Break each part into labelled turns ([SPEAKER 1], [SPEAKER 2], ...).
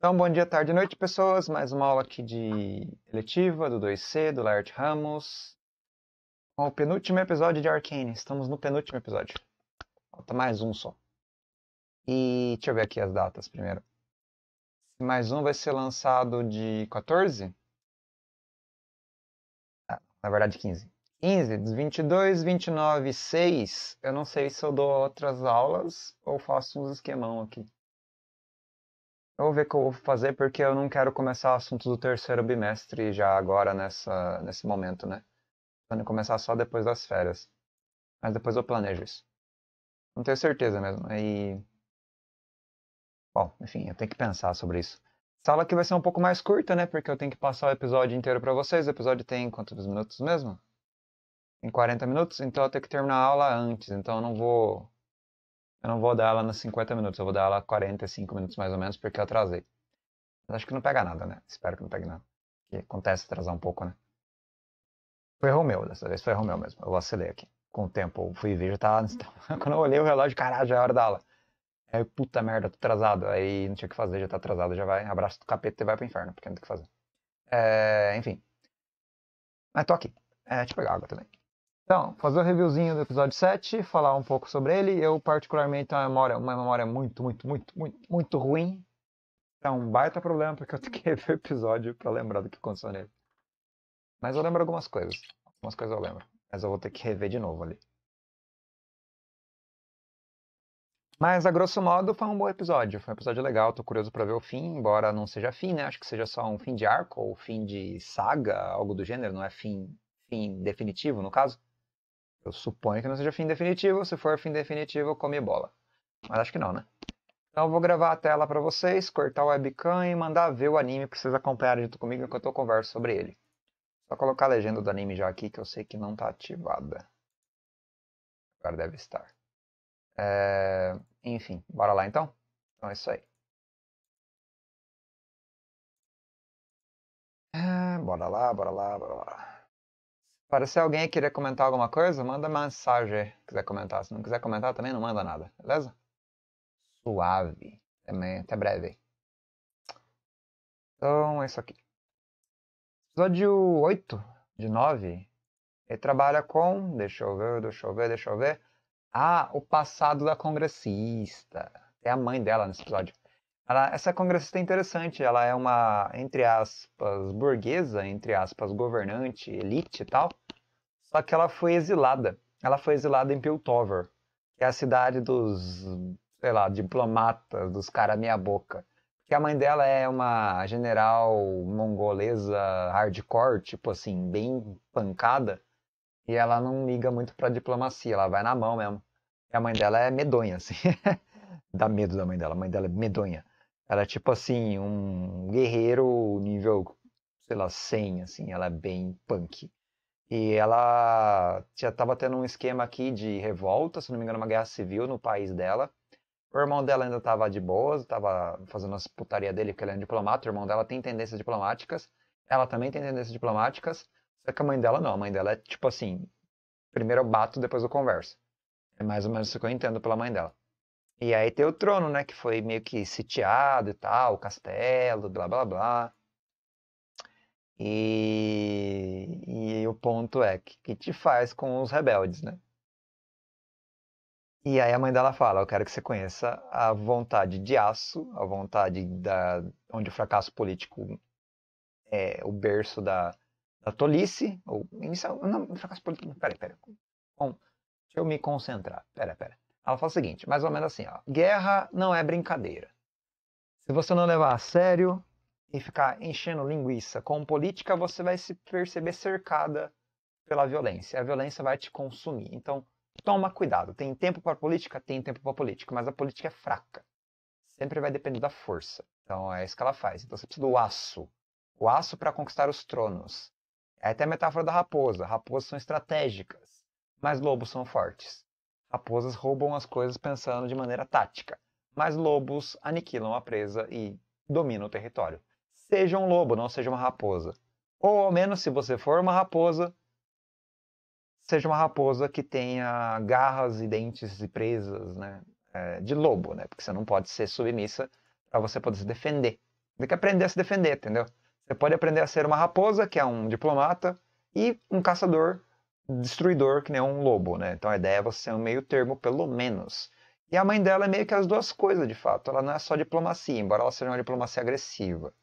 [SPEAKER 1] Então, bom dia, tarde e noite, pessoas. Mais uma aula aqui de eletiva, do 2C, do Laird Ramos. Com o penúltimo episódio de Arcane. Estamos no penúltimo episódio. Falta mais um só. E deixa eu ver aqui as datas primeiro. Mais um vai ser lançado de 14? Ah, na verdade, 15. 15, 22, 29, 6. Eu não sei se eu dou outras aulas ou faço uns esquemão aqui. Eu vou ver o que eu vou fazer, porque eu não quero começar assunto do terceiro bimestre já agora, nessa, nesse momento, né? Quando começar só depois das férias. Mas depois eu planejo isso. Não tenho certeza mesmo. Aí. Bom, enfim, eu tenho que pensar sobre isso. Sala que vai ser um pouco mais curta, né? Porque eu tenho que passar o episódio inteiro para vocês. O episódio tem quantos minutos mesmo? Em 40 minutos, então eu tenho que terminar a aula antes. Então eu não vou eu não vou dar ela nos 50 minutos, eu vou dar ela 45 minutos mais ou menos, porque eu atrasei. Mas acho que não pega nada, né? Espero que não pegue nada. Porque acontece atrasar um pouco, né? Foi erro meu, dessa vez foi erro meu mesmo. Eu vacilei aqui. Com o tempo, eu fui ver, já tava... Hum. Quando eu olhei o relógio, caralho, já é hora da aula. Aí, puta merda, tô atrasado. Aí, não tinha o que fazer, já tá atrasado, já vai. Abraço do capeta e vai pro inferno, porque não tem o que fazer. É... Enfim. Mas tô aqui. É, deixa eu pegar água também. Então, fazer o um reviewzinho do episódio 7, falar um pouco sobre ele. Eu, particularmente, tenho uma memória, uma memória muito, muito, muito, muito, muito ruim. É um baita problema, porque eu tenho que rever o episódio para lembrar do que aconteceu nele. Mas eu lembro algumas coisas. Algumas coisas eu lembro. Mas eu vou ter que rever de novo ali. Mas, a grosso modo, foi um bom episódio. Foi um episódio legal. Tô curioso para ver o fim, embora não seja fim, né? Acho que seja só um fim de arco ou fim de saga, algo do gênero. Não é fim, fim definitivo, no caso. Eu suponho que não seja fim definitivo. Se for fim definitivo, eu comi bola. Mas acho que não, né? Então eu vou gravar a tela para vocês, cortar o webcam e mandar ver o anime para vocês acompanharem junto comigo enquanto eu converso sobre ele. Só colocar a legenda do anime já aqui, que eu sei que não está ativada. Agora deve estar. É... Enfim, bora lá então? Então é isso aí. É... Bora lá, bora lá, bora lá. Para se alguém quiser comentar alguma coisa, manda mensagem. Quiser comentar. Se não quiser comentar também, não manda nada, beleza? Suave. Também, até breve. Então, é isso aqui. Episódio 8 de 9. Ele trabalha com. Deixa eu ver, deixa eu ver, deixa eu ver. Ah, o passado da congressista. É a mãe dela nesse episódio. Ela, essa congressista é interessante, ela é uma, entre aspas, burguesa, entre aspas, governante, elite e tal, só que ela foi exilada. Ela foi exilada em Piltover, que é a cidade dos, sei lá, diplomatas, dos caras meia boca. Porque a mãe dela é uma general mongolesa hardcore, tipo assim, bem pancada, e ela não liga muito pra diplomacia, ela vai na mão mesmo. E a mãe dela é medonha, assim. Dá medo da mãe dela, a mãe dela é medonha. Ela é tipo assim, um guerreiro nível, sei lá, 100, assim, ela é bem punk. E ela já estava tendo um esquema aqui de revolta, se não me engano, uma guerra civil no país dela. O irmão dela ainda estava de boas, estava fazendo as putaria dele, porque ele é um diplomata. O irmão dela tem tendências diplomáticas. Ela também tem tendências diplomáticas. Só que a mãe dela não. A mãe dela é tipo assim: primeiro eu bato, depois eu converso. É mais ou menos isso que eu entendo pela mãe dela. E aí tem o trono, né? Que foi meio que sitiado e tal, o castelo, blá blá blá. E, e o ponto é que, que te faz com os rebeldes, né? E aí a mãe dela fala: Eu quero que você conheça a vontade de aço, a vontade da onde o fracasso político é o berço da, da tolice. Ou inicial, é não, fracasso político. Peraí, peraí. Bom, deixa eu me concentrar. Pera, pera. Ela fala o seguinte, mais ou menos assim, ó, guerra não é brincadeira. Se você não levar a sério e ficar enchendo linguiça com política, você vai se perceber cercada pela violência. A violência vai te consumir. Então, toma cuidado. Tem tempo para política? Tem tempo para política, mas a política é fraca. Sempre vai depender da força. Então, é isso que ela faz. Então, você precisa do aço. O aço para conquistar os tronos. É até a metáfora da raposa. Raposas são estratégicas, mas lobos são fortes. Raposas roubam as coisas pensando de maneira tática, mas lobos aniquilam a presa e dominam o território. Seja um lobo, não seja uma raposa. Ou ao menos, se você for uma raposa, seja uma raposa que tenha garras e dentes e presas né, é, de lobo, né? Porque você não pode ser submissa para você poder se defender. Tem que aprender a se defender, entendeu? Você pode aprender a ser uma raposa, que é um diplomata, e um caçador, destruidor que nem um lobo, né? Então a ideia é você ser um meio termo, pelo menos. E a mãe dela é meio que as duas coisas, de fato. Ela não é só diplomacia, embora ela seja uma diplomacia agressiva.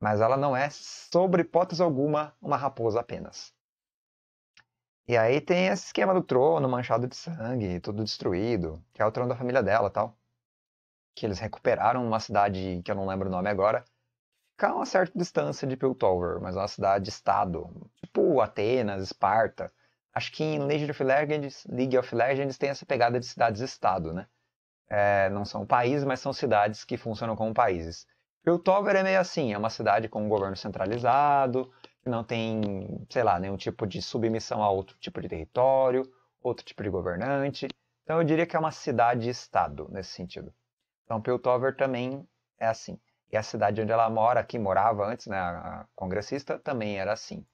[SPEAKER 1] Mas ela não é, sobre hipótese alguma, uma raposa apenas. E aí tem esse esquema do trono manchado de sangue, tudo destruído, que é o trono da família dela tal. Que eles recuperaram numa cidade que eu não lembro o nome agora, fica a uma certa distância de Piltover, mas é uma cidade-estado, tipo Atenas, Esparta, acho que em League of Legends, League of Legends tem essa pegada de cidades-estado, né? É, não são países, mas são cidades que funcionam como países. Piltover é meio assim, é uma cidade com um governo centralizado, que não tem, sei lá, nenhum tipo de submissão a outro tipo de território, outro tipo de governante. Então eu diria que é uma cidade-estado nesse sentido. Então Piltover também é assim. E a cidade onde ela mora, que morava antes, né, a congressista, também era assim.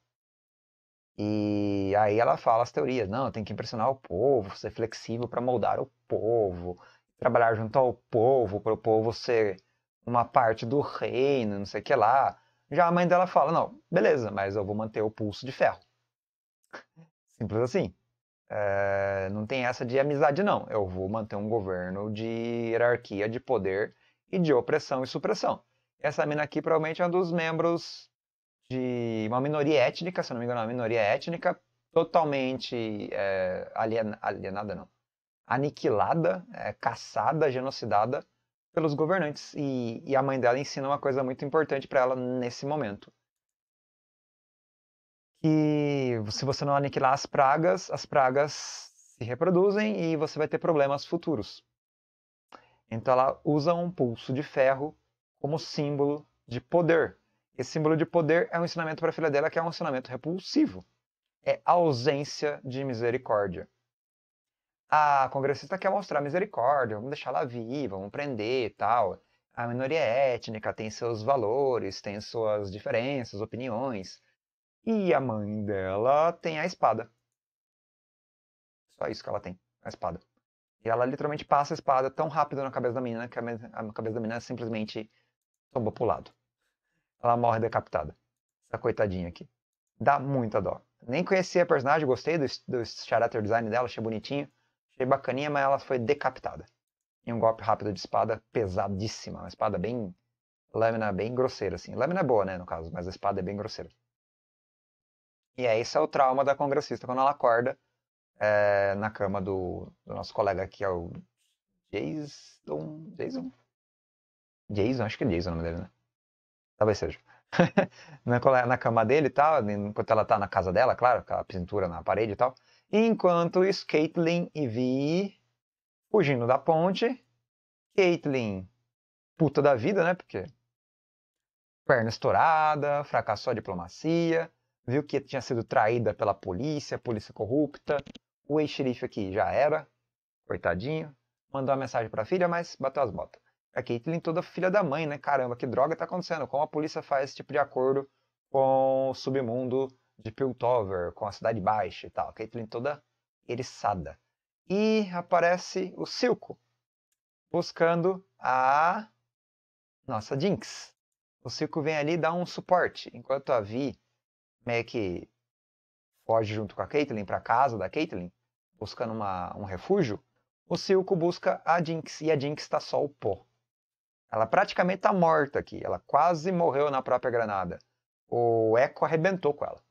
[SPEAKER 1] E aí ela fala as teorias, não, tem que impressionar o povo, ser flexível para moldar o povo, trabalhar junto ao povo, para o povo ser uma parte do reino, não sei o que lá. Já a mãe dela fala, não, beleza, mas eu vou manter o pulso de ferro. Simples assim. É, não tem essa de amizade, não. Eu vou manter um governo de hierarquia, de poder e de opressão e supressão. Essa mina aqui provavelmente é um dos membros de uma minoria étnica, se não me engano, é uma minoria étnica totalmente é, alien, alienada, não, aniquilada, é, caçada, genocidada pelos governantes. E, e a mãe dela ensina uma coisa muito importante para ela nesse momento. Que se você não aniquilar as pragas, as pragas se reproduzem e você vai ter problemas futuros. Então ela usa um pulso de ferro como símbolo de poder esse símbolo de poder é um ensinamento para a filha dela que é um ensinamento repulsivo. É ausência de misericórdia. A congressista quer mostrar misericórdia, vamos deixar ela viva, vamos prender e tal. A minoria étnica tem seus valores, tem suas diferenças, opiniões. E a mãe dela tem a espada. Só isso que ela tem, a espada. E ela literalmente passa a espada tão rápido na cabeça da menina que a, cabeça da menina simplesmente tomba pro lado ela morre decapitada. Essa coitadinha aqui. Dá muita dó. Nem conhecia a personagem, gostei do, do character design dela, achei bonitinho. Achei bacaninha, mas ela foi decapitada. Em um golpe rápido de espada pesadíssima. Uma espada bem. Lâmina bem grosseira, assim. Lâmina é boa, né, no caso, mas a espada é bem grosseira. E é esse é o trauma da congressista quando ela acorda é, na cama do, do, nosso colega aqui, é o Jason. Jason? Jason, acho que é Jason o nome dele, né? Talvez seja. na, na cama dele e tal, enquanto ela tá na casa dela, claro, com a pintura na parede e tal. Enquanto isso, Caitlyn e Vi fugindo da ponte. Caitlyn, puta da vida, né? Porque perna estourada, fracassou a diplomacia, viu que tinha sido traída pela polícia, polícia corrupta. O ex-xerife aqui já era, coitadinho. Mandou uma mensagem pra filha, mas bateu as botas. A Caitlyn toda filha da mãe, né? Caramba, que droga tá acontecendo? Como a polícia faz esse tipo de acordo com o submundo de Piltover, com a Cidade Baixa e tal? A Caitlyn toda eriçada. E aparece o Silco, buscando a nossa Jinx. O Silco vem ali dar um suporte, enquanto a Vi meio que foge junto com a Caitlyn para casa da Caitlyn, buscando uma, um refúgio. O Silco busca a Jinx e a Jinx está só o pó. Ela praticamente está morta aqui. Ela quase morreu na própria granada. O Echo arrebentou com ela.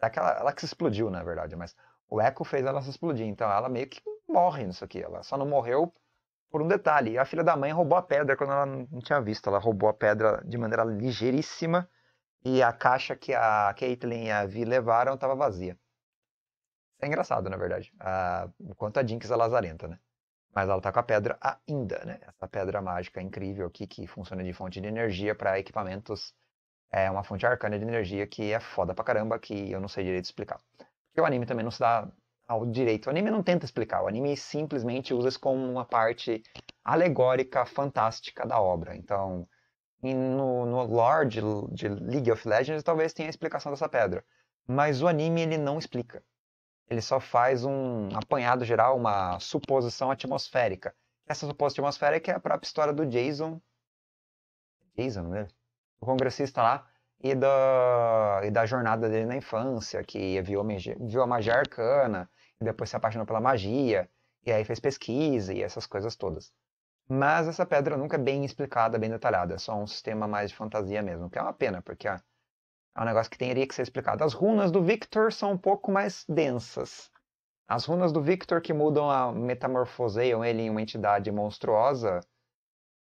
[SPEAKER 1] É aquela, ela que se explodiu, na verdade, mas o Echo fez ela se explodir. Então ela meio que morre nisso aqui. Ela só não morreu por um detalhe. A filha da mãe roubou a pedra quando ela não tinha visto. Ela roubou a pedra de maneira ligeiríssima e a caixa que a Caitlyn e a Vi levaram estava vazia. É engraçado, na verdade. A... Enquanto a Jinx é lazarenta, né? mas ela está com a pedra ainda, né? Essa pedra mágica incrível aqui que funciona de fonte de energia para equipamentos. É uma fonte arcana de energia que é foda pra caramba, que eu não sei direito explicar. Porque o anime também não se dá ao direito. O anime não tenta explicar, o anime simplesmente usa isso como uma parte alegórica, fantástica da obra. Então, no, no lore de, de League of Legends, talvez tenha a explicação dessa pedra. Mas o anime, ele não explica ele só faz um apanhado geral, uma suposição atmosférica. Essa suposição atmosférica é a própria história do Jason, Jason, né? O congressista lá, e da, e da jornada dele na infância, que viu, viu a magia arcana, e depois se apaixonou pela magia, e aí fez pesquisa e essas coisas todas. Mas essa pedra nunca é bem explicada, bem detalhada, é só um sistema mais de fantasia mesmo, que é uma pena, porque a é um negócio que teria que ser explicado. As runas do Victor são um pouco mais densas. As runas do Victor que mudam, a, metamorfoseiam ele em uma entidade monstruosa,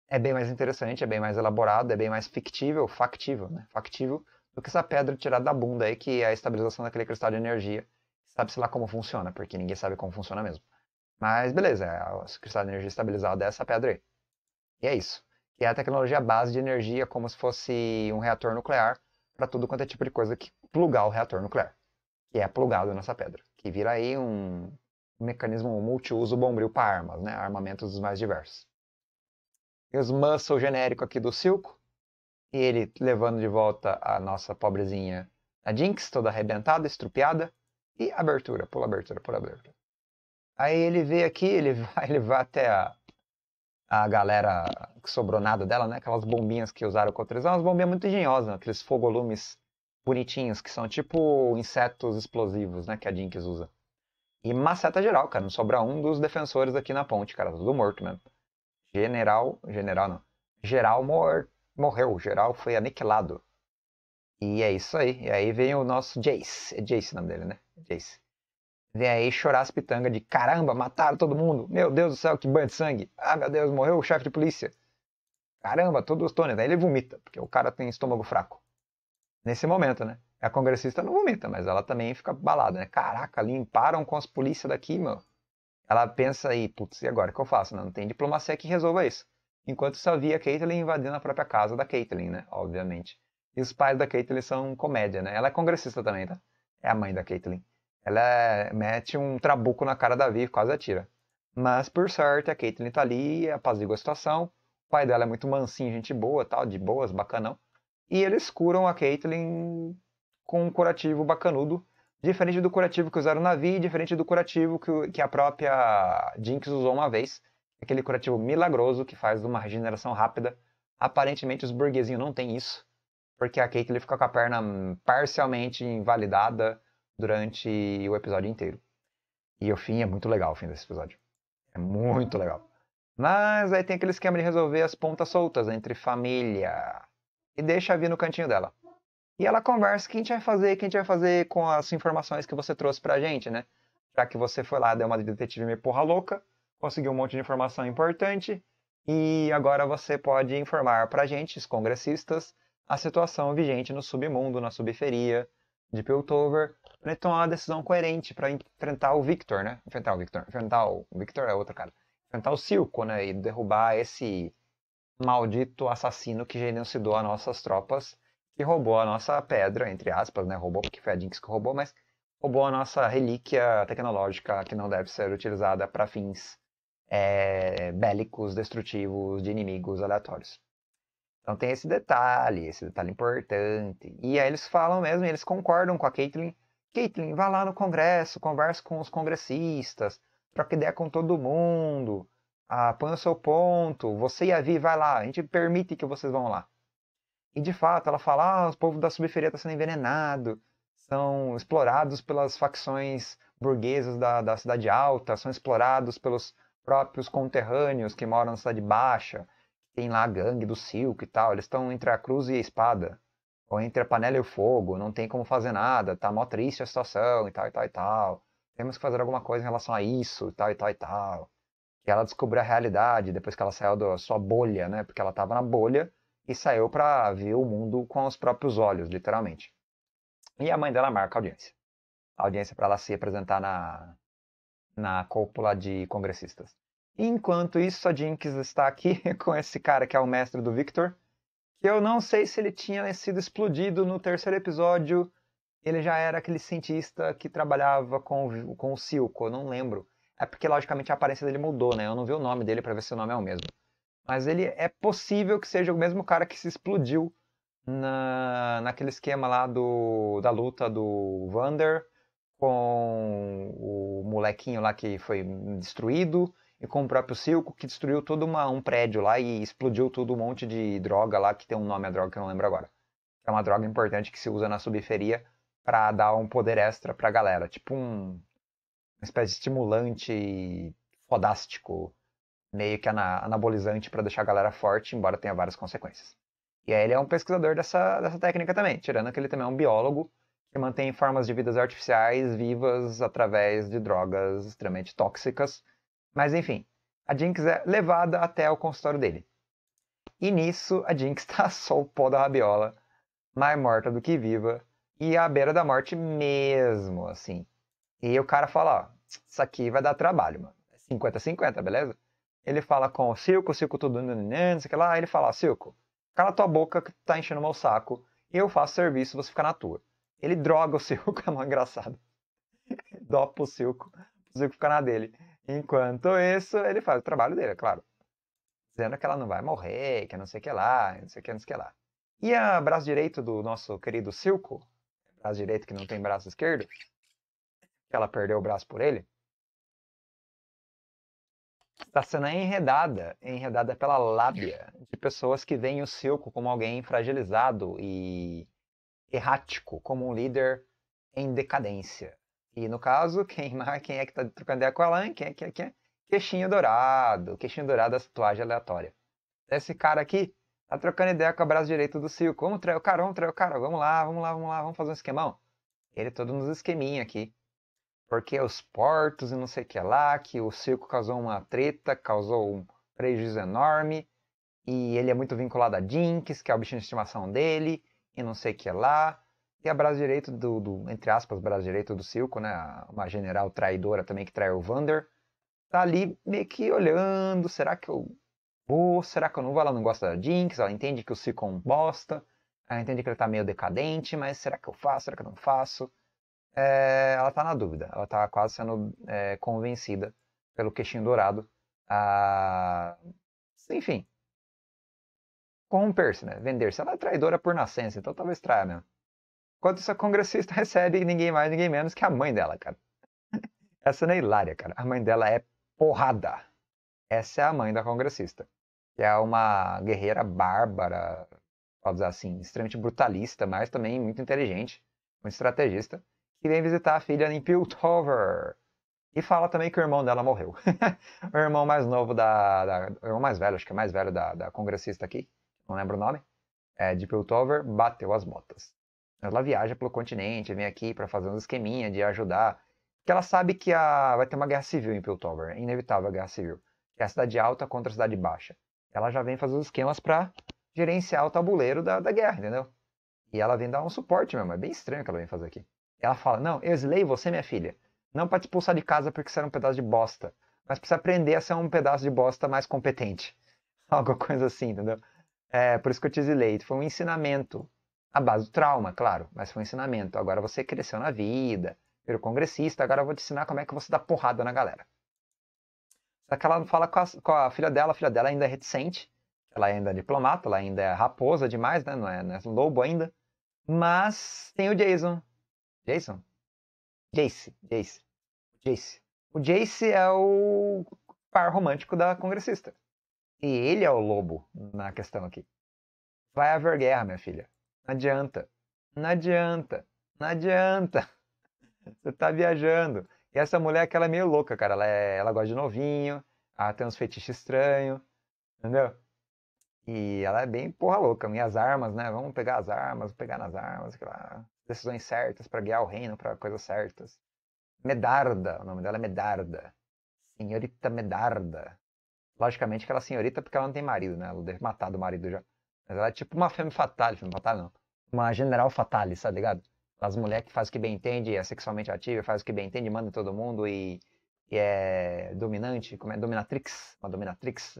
[SPEAKER 1] é bem mais interessante, é bem mais elaborado, é bem mais fictível, factível, né? Factível do que essa pedra tirada da bunda aí, que é a estabilização daquele cristal de energia. Sabe-se lá como funciona, porque ninguém sabe como funciona mesmo. Mas beleza, é o cristal de energia estabilizado é essa pedra aí. E é isso. Que é a tecnologia base de energia, como se fosse um reator nuclear, para tudo quanto é tipo de coisa que plugar o reator nuclear, que é plugado nessa pedra, que vira aí um mecanismo multiuso bombril para armas, né? armamentos mais diversos. E os muscle genérico aqui do Silco, e ele levando de volta a nossa pobrezinha a Jinx, toda arrebentada, estrupiada, e abertura, pula abertura, pula abertura. Aí ele vê aqui, ele vai, ele vai até a, a galera que sobrou nada dela, né? Aquelas bombinhas que usaram contra eles. É umas bombinhas muito engenhosas, né? aqueles fogolumes bonitinhos, que são tipo insetos explosivos, né? Que a Jinx usa. E maceta geral, cara. Não sobra um dos defensores aqui na ponte, cara. Tudo morto mesmo. General. General não. Geral mor... morreu. Geral foi aniquilado. E é isso aí. E aí vem o nosso Jace. É Jace o nome dele, né? Jace vem aí chorar as pitangas de caramba, mataram todo mundo. Meu Deus do céu, que banho de sangue. Ah, meu Deus, morreu o chefe de polícia. Caramba, todos os Tones. Aí ele vomita, porque o cara tem estômago fraco. Nesse momento, né? A congressista não vomita, mas ela também fica balada, né? Caraca, limparam com as polícias daqui, meu. Ela pensa aí, putz, e agora o que eu faço? Não, né? não tem diplomacia que resolva isso. Enquanto só via a Caitlyn invadindo a própria casa da Caitlyn, né? Obviamente. E os pais da Caitlyn são comédia, né? Ela é congressista também, tá? É a mãe da Caitlyn. Ela mete um trabuco na cara da Vi e quase atira. Mas, por sorte, a Caitlyn tá ali, apazigua a situação. O pai dela é muito mansinho, gente boa, tal, de boas, bacanão. E eles curam a Caitlyn com um curativo bacanudo. Diferente do curativo que usaram na Vi, diferente do curativo que, que a própria Jinx usou uma vez. Aquele curativo milagroso que faz uma regeneração rápida. Aparentemente os burguesinhos não têm isso. Porque a Caitlyn fica com a perna parcialmente invalidada durante o episódio inteiro. E o fim é muito legal, o fim desse episódio. É muito legal. Mas aí tem aquele esquema de resolver as pontas soltas entre família. E deixa a Vi no cantinho dela. E ela conversa quem a gente vai fazer, quem a gente vai fazer com as informações que você trouxe pra gente, né? Já que você foi lá, deu uma detetive meio porra louca, conseguiu um monte de informação importante, e agora você pode informar pra gente, os congressistas, a situação vigente no submundo, na subferia de Piltover, pra né, ele tomar uma decisão coerente para enfrentar o Victor, né? Enfrentar o Victor. Enfrentar o... Victor é outro cara. Enfrentar o Silco, né? E derrubar esse maldito assassino que genocidou as nossas tropas, que roubou a nossa pedra, entre aspas, né? Roubou porque foi a Jinx que roubou, mas roubou a nossa relíquia tecnológica que não deve ser utilizada para fins é, bélicos, destrutivos, de inimigos aleatórios. Então tem esse detalhe, esse detalhe importante. E aí eles falam mesmo, eles concordam com a Caitlyn Caitlin, vá lá no Congresso, converse com os congressistas, troque ideia com todo mundo, ah, põe o seu ponto, você e a Vi vai lá, a gente permite que vocês vão lá. E de fato, ela fala, ah, o povo da subferia está sendo envenenado, são explorados pelas facções burguesas da, da cidade alta, são explorados pelos próprios conterrâneos que moram na cidade baixa, tem lá a gangue do Silk e tal, eles estão entre a cruz e a espada ou entre a panela e o fogo, não tem como fazer nada, tá mó triste a situação e tal e tal e tal. Temos que fazer alguma coisa em relação a isso, e tal e tal e tal. E ela descobriu a realidade depois que ela saiu da sua bolha, né? Porque ela tava na bolha e saiu para ver o mundo com os próprios olhos, literalmente. E a mãe dela marca a audiência. A audiência para ela se apresentar na, na cúpula de congressistas. Enquanto isso, a Jinx está aqui com esse cara que é o mestre do Victor, que eu não sei se ele tinha sido explodido no terceiro episódio. Ele já era aquele cientista que trabalhava com, com o Silco, eu não lembro. É porque, logicamente, a aparência dele mudou, né? Eu não vi o nome dele para ver se o nome é o mesmo. Mas ele é possível que seja o mesmo cara que se explodiu na, naquele esquema lá do, da luta do Vander com o molequinho lá que foi destruído e com o próprio circo que destruiu todo uma, um prédio lá e explodiu todo um monte de droga lá, que tem um nome a droga que eu não lembro agora. É uma droga importante que se usa na subferia para dar um poder extra pra galera. Tipo um, uma espécie de estimulante fodástico, meio que anabolizante para deixar a galera forte, embora tenha várias consequências. E aí ele é um pesquisador dessa, dessa técnica também, tirando que ele também é um biólogo que mantém formas de vidas artificiais vivas através de drogas extremamente tóxicas mas enfim, a Jinx é levada até o consultório dele. E nisso, a Jinx está só o pó da rabiola, mais morta do que viva, e à beira da morte mesmo, assim. E o cara fala, ó, isso aqui vai dar trabalho, mano. 50-50, é beleza? Ele fala com o Silco, o Silco tudo, né, né, né, não sei o que lá. Ele fala, Silco, cala tua boca que tá enchendo o meu saco. Eu faço serviço, você fica na tua. Ele droga o Silco, é mó engraçado. Dopa o Silco, o Silco fica na dele. Enquanto isso, ele faz o trabalho dele, é claro. Dizendo que ela não vai morrer, que não sei o que lá, não sei o que, não sei o que lá. E a braço direito do nosso querido Silco, braço direito que não tem braço esquerdo, que ela perdeu o braço por ele, está sendo enredada, enredada pela lábia de pessoas que veem o Silco como alguém fragilizado e errático, como um líder em decadência. E no caso, quem, quem é que está trocando ideia com a Alan? Quem é que é, que é? Queixinho Dourado. Queixinho Dourado é a tatuagem aleatória. Esse cara aqui tá trocando ideia com o braço direito do Silco. Vamos trair o cara, vamos trair o cara. Vamos lá, vamos lá, vamos lá, vamos fazer um esquemão. Ele é todo nos esqueminha aqui. Porque os portos e não sei o que lá, que o circo causou uma treta, causou um prejuízo enorme. E ele é muito vinculado a Jinx, que é o bichinho de estimação dele, e não sei o que lá. Tem a é braço direito do, do, entre aspas, braço direito do Silco, né? Uma general traidora também que traiu o Vander. Tá ali meio que olhando, será que eu vou, será que eu não vou? Ela não gosta da Jinx, ela entende que o Silco é um bosta, ela entende que ele tá meio decadente, mas será que eu faço, será que eu não faço? É, ela tá na dúvida, ela tá quase sendo é, convencida pelo queixinho dourado a... Enfim, com o Percy, né? Vender-se. Ela é traidora por nascença, então talvez traia mesmo. Quando essa congressista recebe ninguém mais, ninguém menos que a mãe dela, cara. Essa não é hilária, cara. A mãe dela é porrada. Essa é a mãe da congressista. Que é uma guerreira bárbara, pode dizer assim, extremamente brutalista, mas também muito inteligente, muito estrategista, que vem visitar a filha em Piltover. E fala também que o irmão dela morreu. o irmão mais novo da, da, O irmão mais velho, acho que é mais velho da, da congressista aqui, não lembro o nome, é, de Piltover, bateu as botas. Ela viaja pelo continente, vem aqui para fazer uns esqueminha de ajudar. Porque ela sabe que a... vai ter uma guerra civil em Piltover, é inevitável a guerra civil. Que é a cidade alta contra a cidade baixa. Ela já vem fazer os esquemas para gerenciar o tabuleiro da, da guerra, entendeu? E ela vem dar um suporte mesmo, é bem estranho o que ela vem fazer aqui. Ela fala: Não, eu eslei você, é minha filha. Não para te expulsar de casa porque você era um pedaço de bosta, mas pra você aprender a ser um pedaço de bosta mais competente. Alguma coisa assim, entendeu? É, por isso que eu te exilei. Foi um ensinamento a base do trauma, claro, mas foi um ensinamento. Agora você cresceu na vida, virou congressista, agora eu vou te ensinar como é que você dá porrada na galera. Só que ela não fala com a, com a, filha dela, a filha dela ainda é reticente, ela ainda é diplomata, ela ainda é raposa demais, né? Não é, não é lobo ainda. Mas tem o Jason. Jason? Jace, Jace. Jace. O Jace é o par romântico da congressista. E ele é o lobo na questão aqui. Vai haver guerra, minha filha. Não adianta. Não adianta. Não adianta. Você tá viajando. E essa mulher que ela é meio louca, cara. Ela, é, ela gosta de novinho, ela tem uns fetiches estranhos, entendeu? E ela é bem porra louca. Minhas armas, né? Vamos pegar as armas, pegar nas armas, aquela... decisões certas para guiar o reino para coisas certas. Medarda, o nome dela é Medarda. Senhorita Medarda. Logicamente que ela é senhorita porque ela não tem marido, né? Ela deve matar do marido já. Ela é tipo uma femme fatale, femme fatale não. Uma general fatale, tá ligado? As mulheres que faz o que bem entende, é sexualmente ativa, faz o que bem entende, manda todo mundo e, e é dominante, como é? Dominatrix, uma dominatrix.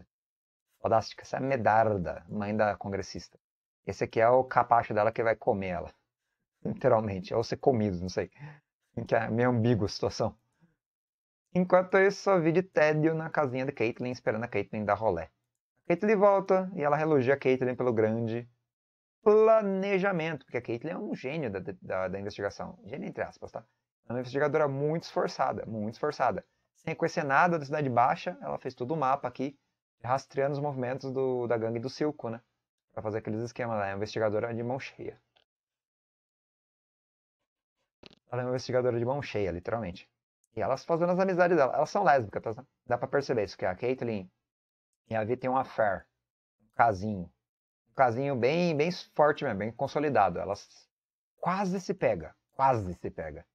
[SPEAKER 1] Fodástica, essa é a medarda, mãe da congressista. Esse aqui é o capacho dela que vai comer ela. Literalmente, ou ser comido, não sei. Que é meio ambíguo a situação. Enquanto isso, só vi de tédio na casinha de Caitlyn, esperando a Caitlyn dar rolé. Caitlyn volta e ela relogia a Caitlyn pelo grande planejamento, porque a Caitlyn é um gênio da, da, da investigação. Gênio entre aspas, tá? É uma investigadora muito esforçada, muito esforçada. Sem conhecer nada da Cidade Baixa, ela fez todo o mapa aqui, rastreando os movimentos do, da gangue do Silco, né? Pra fazer aqueles esquemas lá. É uma investigadora de mão cheia. Ela é uma investigadora de mão cheia, literalmente. E elas fazendo as amizades dela. Elas são lésbicas, tá? Dá pra perceber isso, que a Caitlyn a Vi tem uma affair, um casinho. Um casinho bem, bem forte mesmo, bem consolidado. Elas quase se pega, quase se pega.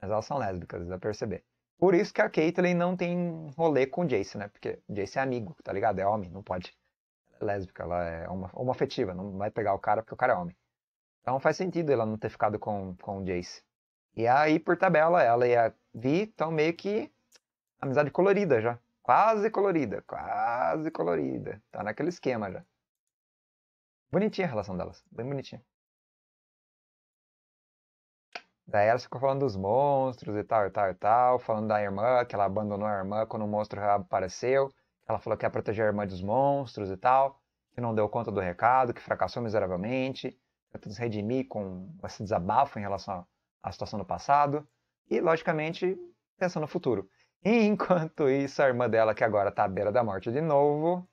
[SPEAKER 1] Mas elas são lésbicas, dá pra perceber. Por isso que a Caitlyn não tem rolê com o Jace, né? Porque o Jace é amigo, tá ligado? É homem, não pode. Ela é lésbica, ela é uma, uma afetiva, não vai pegar o cara porque o cara é homem. Então faz sentido ela não ter ficado com, com o Jace. E aí, por tabela, ela e a Vi estão meio que amizade colorida já. Quase colorida, quase colorida. Tá naquele esquema já. Bonitinha a relação delas, bem bonitinha. Daí elas ficam falando dos monstros e tal, e tal, e tal, falando da irmã, que ela abandonou a irmã quando o monstro apareceu, ela falou que ia proteger a irmã dos monstros e tal, que não deu conta do recado, que fracassou miseravelmente, tentando se redimir com esse desabafo em relação à situação do passado, e, logicamente, pensa no futuro. E enquanto isso, a irmã dela, que agora está à beira da morte de novo,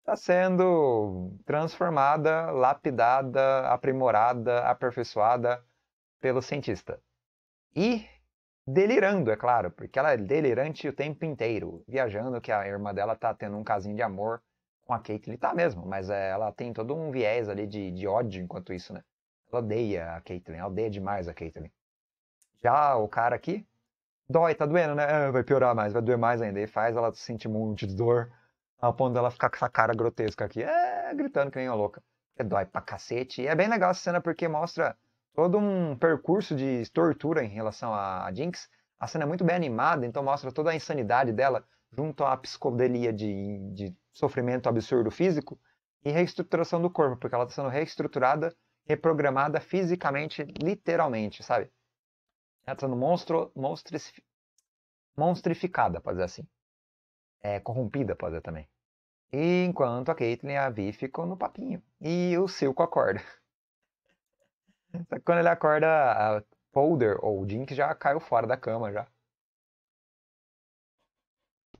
[SPEAKER 1] está sendo transformada, lapidada, aprimorada, aperfeiçoada pelo cientista. E delirando, é claro, porque ela é delirante o tempo inteiro, viajando que a irmã dela tá tendo um casinho de amor com a Caitlyn, tá mesmo, mas é, ela tem todo um viés ali de, de ódio enquanto isso, né? Ela odeia a Caitlyn, ela odeia demais a Caitlyn. Já o cara aqui, Dói, tá doendo, né? Ah, vai piorar mais, vai doer mais ainda. E faz ela sentir um monte de dor, ao ponto dela ficar com essa cara grotesca aqui, é, gritando que nem uma louca. É dói pra cacete. E é bem legal essa cena porque mostra todo um percurso de tortura em relação a Jinx. A cena é muito bem animada, então mostra toda a insanidade dela junto à psicodelia de, de sofrimento absurdo físico e reestruturação do corpo, porque ela está sendo reestruturada, reprogramada fisicamente, literalmente, sabe? Ela tá sendo monstro, monstrificada, pode dizer assim. É, corrompida, pode dizer também. Enquanto a Caitlyn e a Vi ficam no papinho. E o Silco acorda. Só que quando ele acorda, a Polder ou o Jink já caiu fora da cama já.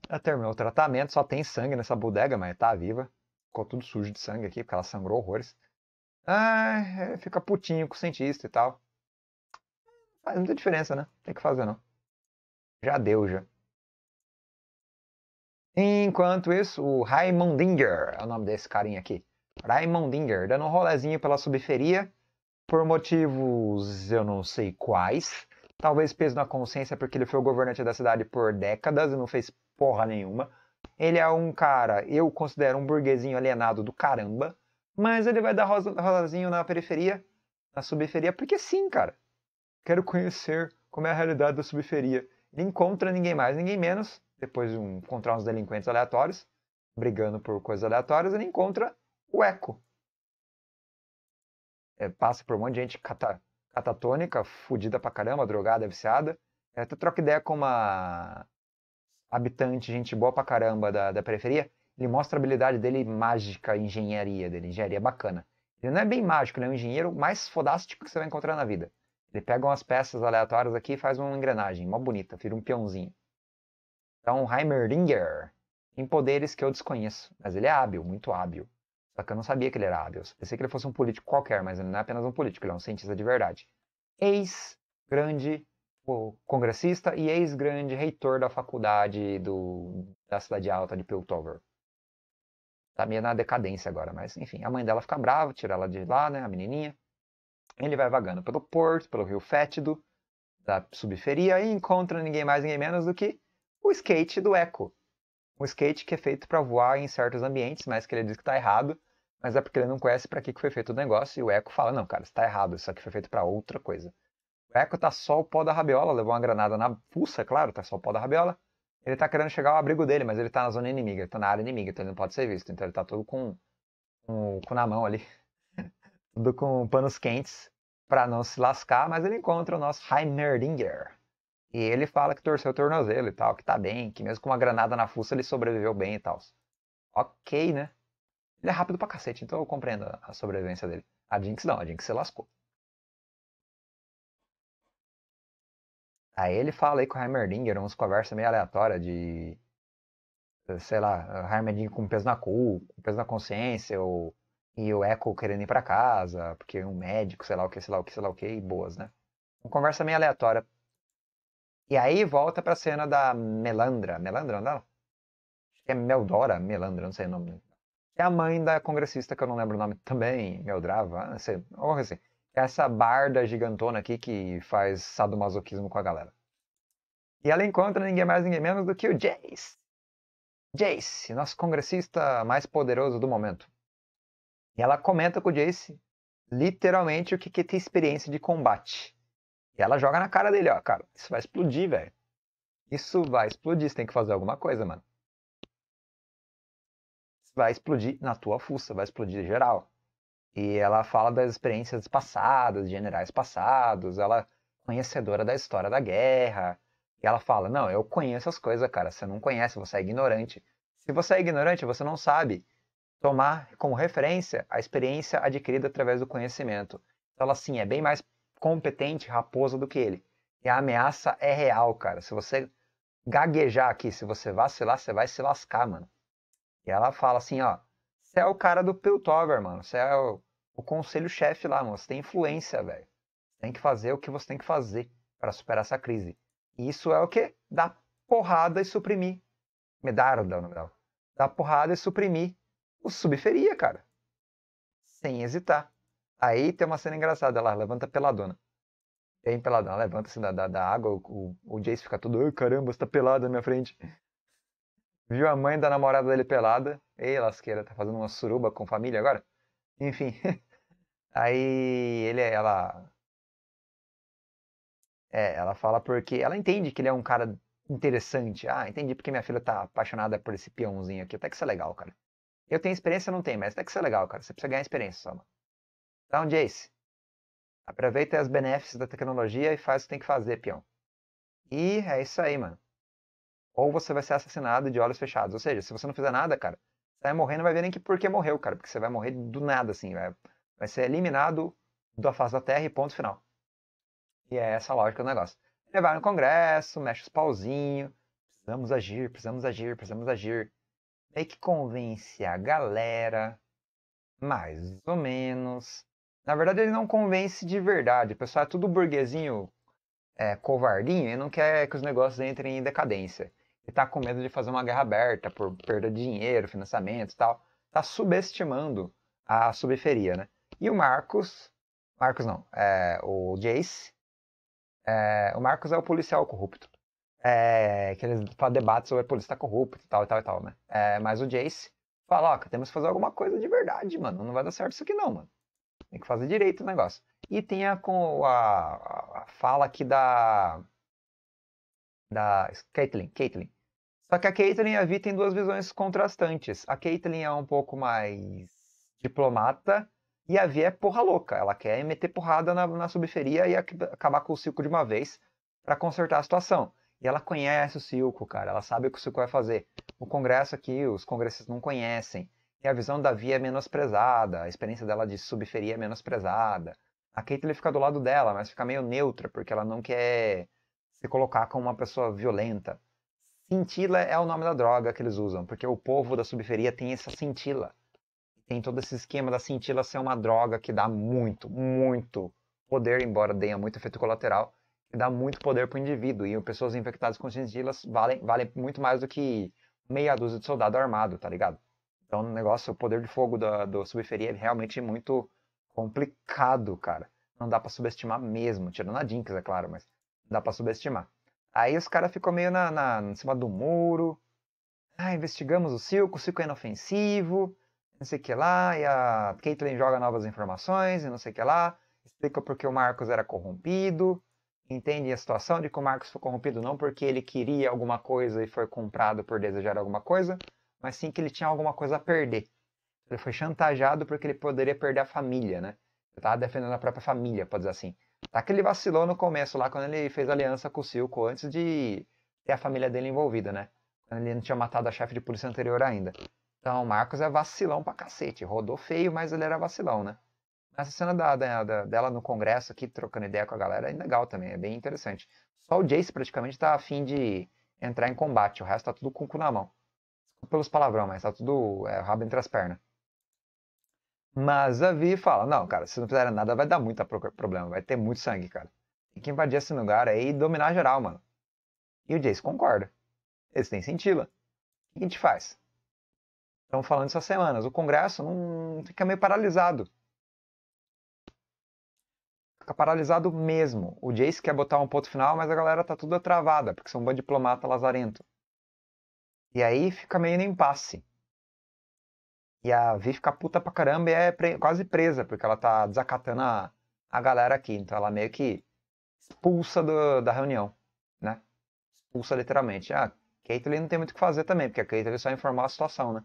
[SPEAKER 1] Ela terminou o tratamento, só tem sangue nessa bodega, mas tá viva. Ficou tudo sujo de sangue aqui, porque ela sangrou horrores. Ah, fica putinho com o cientista e tal. Faz ah, muita diferença, né? Tem que fazer, não. Já deu, já. Enquanto isso, o Raymond Dinger, é o nome desse carinha aqui. Raymond Dinger, dando um rolezinho pela subferia, por motivos eu não sei quais. Talvez peso na consciência, porque ele foi o governante da cidade por décadas e não fez porra nenhuma. Ele é um cara, eu considero um burguesinho alienado do caramba, mas ele vai dar rolezinho na periferia, na subferia, porque sim, cara. Quero conhecer como é a realidade da subferia. Ele encontra ninguém mais, ninguém menos, depois de encontrar uns delinquentes aleatórios, brigando por coisas aleatórias, ele encontra o Eco. É, passa por um monte de gente cata, catatônica, fudida pra caramba, drogada, viciada. Ele até troca ideia com uma habitante, gente boa pra caramba da, da periferia. Ele mostra a habilidade dele mágica, engenharia dele, engenharia bacana. Ele não é bem mágico, ele é um engenheiro mais fodástico que você vai encontrar na vida. Ele pega umas peças aleatórias aqui e faz uma engrenagem, mó bonita, vira um peãozinho. Então, Heimerdinger, em poderes que eu desconheço, mas ele é hábil, muito hábil. Só que eu não sabia que ele era hábil. Eu pensei que ele fosse um político qualquer, mas ele não é apenas um político, ele é um cientista de verdade. Ex-grande congressista e ex-grande reitor da faculdade do, da Cidade Alta de Piltover. Tá meio na decadência agora, mas enfim, a mãe dela fica brava, tira ela de lá, né, a menininha. Ele vai vagando pelo porto, pelo rio fétido, da subferia e encontra ninguém mais, ninguém menos do que o skate do Echo. Um skate que é feito para voar em certos ambientes, mas que ele diz que está errado, mas é porque ele não conhece para que, que foi feito o negócio e o Echo fala: não, cara, está errado, isso aqui foi feito para outra coisa. O Echo tá só o pó da rabiola, levou uma granada na fuça, claro, tá só o pó da rabiola. Ele tá querendo chegar ao abrigo dele, mas ele tá na zona inimiga, ele tá na área inimiga, então ele não pode ser visto, então ele tá todo com, com, com na mão ali tudo com panos quentes para não se lascar, mas ele encontra o nosso Heimerdinger. E ele fala que torceu o tornozelo e tal, que tá bem, que mesmo com uma granada na fuça ele sobreviveu bem e tal. Ok, né? Ele é rápido pra cacete, então eu compreendo a sobrevivência dele. A Jinx não, a Jinx se lascou. Aí ele fala aí com o Heimerdinger, umas conversas meio aleatórias de. Sei lá, Heimerdinger com peso na cu, com peso na consciência, ou e o Echo querendo ir para casa, porque um médico, sei lá o que, sei lá o que, sei lá o que, e boas, né? Uma conversa meio aleatória. E aí volta pra cena da Melandra. Melandra, não? É Acho é Meldora, Melandra, não sei o nome. É a mãe da congressista, que eu não lembro o nome também, Meldrava, não sei. Ou assim, é essa barda gigantona aqui que faz sadomasoquismo com a galera. E ela encontra ninguém mais, ninguém menos do que o Jace. Jace, nosso congressista mais poderoso do momento. E ela comenta com o Jace literalmente o que é ter experiência de combate. E ela joga na cara dele, ó, cara, isso vai explodir, velho. Isso vai explodir, você tem que fazer alguma coisa, mano. Isso vai explodir na tua fuça, vai explodir geral. E ela fala das experiências passadas, de generais passados, ela conhecedora da história da guerra. E ela fala: Não, eu conheço as coisas, cara. Você não conhece, você é ignorante. Se você é ignorante, você não sabe tomar como referência a experiência adquirida através do conhecimento. Então, ela sim é bem mais competente, raposa, do que ele. E a ameaça é real, cara. Se você gaguejar aqui, se você vacilar, você vai se lascar, mano. E ela fala assim, ó, você é o cara do Piltover, mano. Você é o, o conselho-chefe lá, mano. Você tem influência, velho. Tem que fazer o que você tem que fazer para superar essa crise. E isso é o que? Dar porrada e suprimir. Medarda, não nome dá? Dar porrada e suprimir o feria, cara. Sem hesitar. Aí tem uma cena engraçada, ela levanta peladona. Tem peladona, levanta-se assim da, da, da, água, o, o, Jace fica todo, caramba, você tá pelado na minha frente. Viu a mãe da namorada dele pelada. Ei, lasqueira, tá fazendo uma suruba com família agora? Enfim. Aí ele, ela. É, ela fala porque. Ela entende que ele é um cara interessante. Ah, entendi porque minha filha tá apaixonada por esse peãozinho aqui. Até que isso é legal, cara. Eu tenho experiência, não tenho, mas até que isso é legal, cara. Você precisa ganhar experiência só, mano. Então, Jace, aproveita os benefícios da tecnologia e faz o que tem que fazer, peão. E é isso aí, mano. Ou você vai ser assassinado de olhos fechados. Ou seja, se você não fizer nada, cara, você vai morrer, não vai ver nem que por que morreu, cara. Porque você vai morrer do nada, assim. Vai, vai ser eliminado da face da Terra e ponto final. E é essa a lógica do negócio. Ele vai no congresso, mexe os pauzinhos. Precisamos agir, precisamos agir, precisamos agir é que convence a galera, mais ou menos. Na verdade, ele não convence de verdade. O pessoal é tudo burguesinho, é, covardinho, e não quer que os negócios entrem em decadência. Ele tá com medo de fazer uma guerra aberta por perda de dinheiro, financiamento e tal. Tá subestimando a subferia, né? E o Marcos... Marcos não, é, o Jace. É, o Marcos é o policial corrupto é, que eles debates sobre a polícia tá corrupta e tal e tal e tal, né? É, mas o Jace fala, ó, temos que fazer alguma coisa de verdade, mano. Não vai dar certo isso aqui não, mano. Tem que fazer direito o negócio. E tem a, com a, a fala aqui da... Da Caitlyn, Caitlyn. Só que a Caitlyn e a Vi têm duas visões contrastantes. A Caitlyn é um pouco mais diplomata e a Vi é porra louca. Ela quer meter porrada na, na subferia e acabar com o circo de uma vez para consertar a situação. E ela conhece o Silco, cara. Ela sabe o que o Silco vai fazer. O Congresso aqui, os congressistas não conhecem. E a visão da Via é menosprezada. A experiência dela de subferia é menosprezada. A Caitlyn fica do lado dela, mas fica meio neutra, porque ela não quer se colocar como uma pessoa violenta. Cintila é o nome da droga que eles usam, porque o povo da subferia tem essa cintila. Tem todo esse esquema da cintila ser uma droga que dá muito, muito poder, embora tenha muito efeito colateral dá muito poder para o indivíduo. E pessoas infectadas com singilas valem, valem muito mais do que meia dúzia de soldado armado, tá ligado? Então o negócio, o poder de fogo do, do subferia é realmente muito complicado, cara. Não dá para subestimar mesmo, tirando a Jinx, é claro, mas dá para subestimar. Aí os caras ficam meio na, na, em cima do muro. Ah, investigamos o Silco, o Silco é inofensivo, não sei o que lá, e a Caitlyn joga novas informações e não sei o que lá. Explica porque o Marcos era corrompido entendem a situação de que o Marcos foi corrompido não porque ele queria alguma coisa e foi comprado por desejar alguma coisa, mas sim que ele tinha alguma coisa a perder. Ele foi chantageado porque ele poderia perder a família, né? Ele tava defendendo a própria família, pode dizer assim. Tá que ele vacilou no começo lá, quando ele fez aliança com o Silco, antes de ter a família dele envolvida, né? Quando ele não tinha matado a chefe de polícia anterior ainda. Então, o Marcos é vacilão pra cacete. Rodou feio, mas ele era vacilão, né? Essa cena da, da, da, dela no congresso aqui, trocando ideia com a galera, é legal também, é bem interessante. Só o Jace praticamente tá afim de entrar em combate, o resto tá tudo com o cu na mão. Desculpa pelos palavrão, mas tá tudo é, rabo entre as pernas. Mas a Vi fala, não, cara, se não fizer nada vai dar muito problema, vai ter muito sangue, cara. Tem que invadir esse lugar aí e dominar geral, mano. E o Jace concorda. Eles têm sentido. O que a gente faz? Estão falando essas semanas. O Congresso não fica meio paralisado. Fica tá paralisado mesmo. O Jace quer botar um ponto final, mas a galera tá toda travada, porque são um bando diplomata lazarento. E aí fica meio no impasse. E a Vi fica puta pra caramba e é pre quase presa, porque ela tá desacatando a, a galera aqui. Então ela meio que expulsa do, da reunião, né? Expulsa literalmente. Ah, Caitlyn não tem muito o que fazer também, porque a Caitlyn é só informou a situação, né?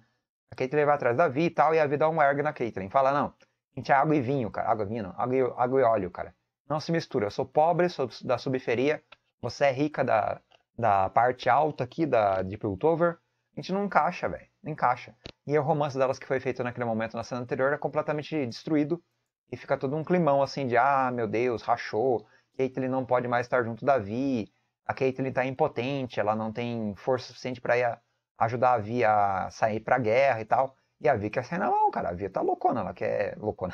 [SPEAKER 1] A Caitlyn vai atrás da Vi e tal, e a Vi dá um erg na Caitlyn. Fala, não, Gente, é água e vinho, cara. Água e vinho, não. Água e, água e óleo, cara. Não se mistura. Eu sou pobre, sou da subferia. Você é rica da, da parte alta aqui da, de Piltover. A gente não encaixa, velho. Não encaixa. E o romance delas que foi feito naquele momento, na cena anterior, é completamente destruído. E fica todo um climão assim de, ah, meu Deus, rachou. Caitlyn não pode mais estar junto da Vi. A Caitlyn tá impotente, ela não tem força suficiente para ajudar a Vi a sair pra guerra e tal. E a Vicky assim, é não, cara, a Vicky tá loucona, ela quer loucona.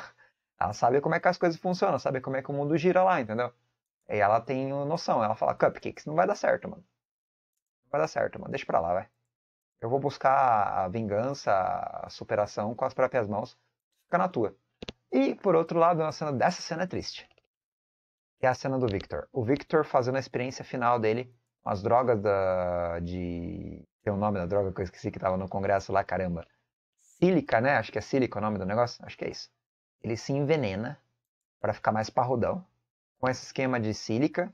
[SPEAKER 1] Ela sabe como é que as coisas funcionam, sabe como é que o mundo gira lá, entendeu? E ela tem noção, ela fala, Cupcakes, não vai dar certo, mano. Não vai dar certo, mano, deixa pra lá, vai. Eu vou buscar a vingança, a superação com as próprias mãos. Fica na tua. E, por outro lado, uma cena dessa cena é triste. Que é a cena do Victor. O Victor fazendo a experiência final dele com as drogas da, de... Tem o nome da droga que eu esqueci que tava no congresso lá, caramba sílica, né? Acho que é sílica o nome do negócio. Acho que é isso. Ele se envenena para ficar mais parrudão com esse esquema de sílica.